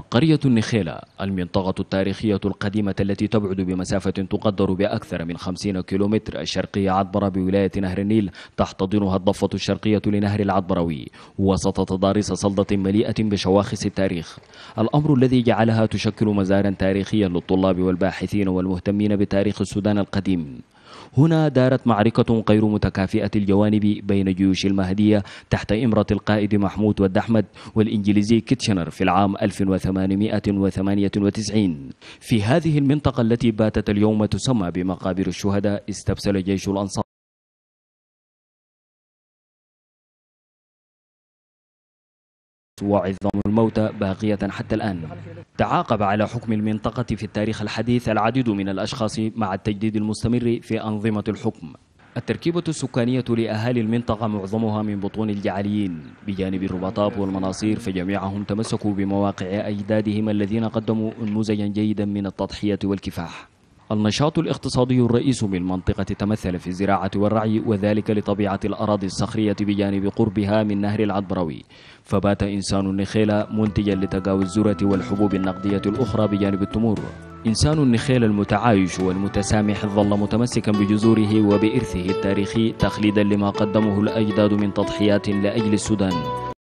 قرية النخيلة المنطقة التاريخية القديمة التي تبعد بمسافة تقدر بأكثر من 50 كيلومتر شرقي عدبرة بولاية نهر النيل تحتضنها الضفة الشرقية لنهر العدبروي وسط تضاريس صلدة مليئة بشواخص التاريخ الأمر الذي جعلها تشكل مزارا تاريخيا للطلاب والباحثين والمهتمين بتاريخ السودان القديم هنا دارت معركة غير متكافئة الجوانب بين جيوش المهدية تحت إمرة القائد محمود ود أحمد والإنجليزي كيتشنر في العام 1898 في هذه المنطقة التي باتت اليوم تسمى بمقابر الشهداء استبسل جيش الأنصار وعظام الموتى باقية حتى الآن تعاقب على حكم المنطقة في التاريخ الحديث العديد من الأشخاص مع التجديد المستمر في أنظمة الحكم التركيبة السكانية لأهالي المنطقة معظمها من بطون الجعليين بجانب الرباطاب والمناصير فجميعهم تمسكوا بمواقع أجدادهم الذين قدموا نموذجا جيدا من التضحية والكفاح النشاط الاقتصادي الرئيس بالمنطقة تمثل في الزراعة والرعي وذلك لطبيعة الأراضي الصخرية بجانب قربها من نهر العدبروي فبات إنسان النخيل منتجا لتقاوي الذرة والحبوب النقدية الأخرى بجانب التمور إنسان النخيل المتعايش والمتسامح ظل متمسكا بجذوره وبإرثه التاريخي تخليدا لما قدمه الأجداد من تضحيات لأجل السودان